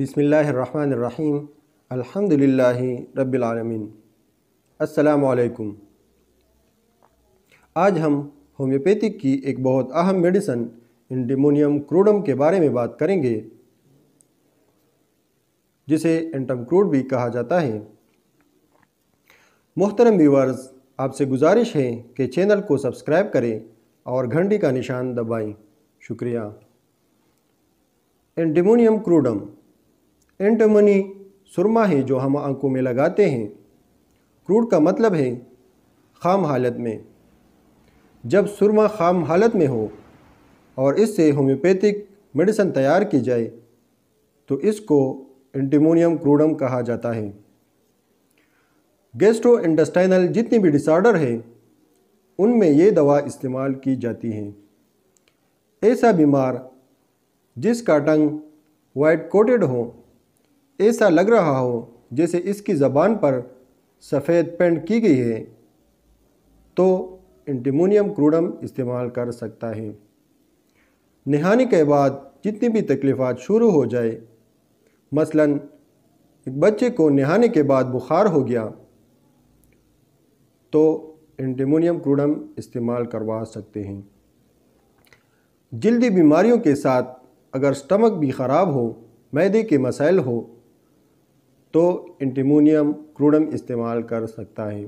बिसमीम् अलहमदिल्ला रबालमीन असलकुम आज हम होम्योपैथिक की एक बहुत अहम मेडिसन एंटीमोनियम क्रूडम के बारे में बात करेंगे जिसे एंटम क्रूड भी कहा जाता है मोहतरम व्यूवर्स आपसे गुजारिश है कि चैनल को सब्सक्राइब करें और घंटी का निशान दबाएं शुक्रिया एंटीमोनियम क्रूडम एंटमनी सुरमा है जो हम आंखों में लगाते हैं क्रूड का मतलब है खाम हालत में जब सुरमा खाम हालत में हो और इससे होम्योपैथिक मेडिसन तैयार की जाए तो इसको एंटीमोनियम क्रूडम कहा जाता है गेस्ट्रो इंडस्टाइनल जितनी भी डिसऑर्डर है उनमें ये दवा इस्तेमाल की जाती है ऐसा बीमार जिसका टंग वाइट कोटेड हो ऐसा लग रहा हो जैसे इसकी ज़बान पर सफ़ेद पेंट की गई है तो एंटीमोनियम क्रूडम इस्तेमाल कर सकता है नहाने के बाद जितनी भी तकलीफ़ शुरू हो जाए मसलन एक बच्चे को नहाने के बाद बुखार हो गया तो एंटीमोनियम क्रूडम इस्तेमाल करवा सकते हैं जल्दी बीमारियों के साथ अगर स्टमक भी ख़राब हो मैदे के मसाइल हो तो एंटीमोनियम क्रूडम इस्तेमाल कर सकता है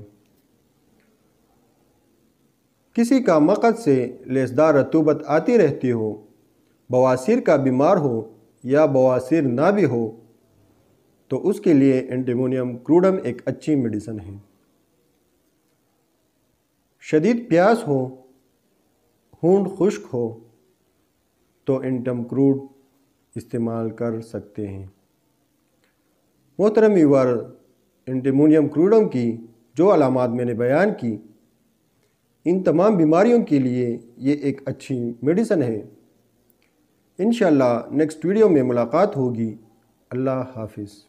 किसी का मकद से लेसदार रतूबत आती रहती हो बवासीर का बीमार हो या बवासीर ना भी हो तो उसके लिए एंटीमोनियम क्रूडम एक अच्छी मेडिसन है शदीद प्यास हो खून खुश्क हो तो एंटम क्रूड इस्तेमाल कर सकते हैं मोहतरम यूवर एंटेमोनियम क्रूडम की जो अलामत मैंने बयान की इन तमाम बीमारियों के लिए ये एक अच्छी मेडिसन है इन नेक्स्ट वीडियो में मुलाकात होगी अल्लाह हाफिज़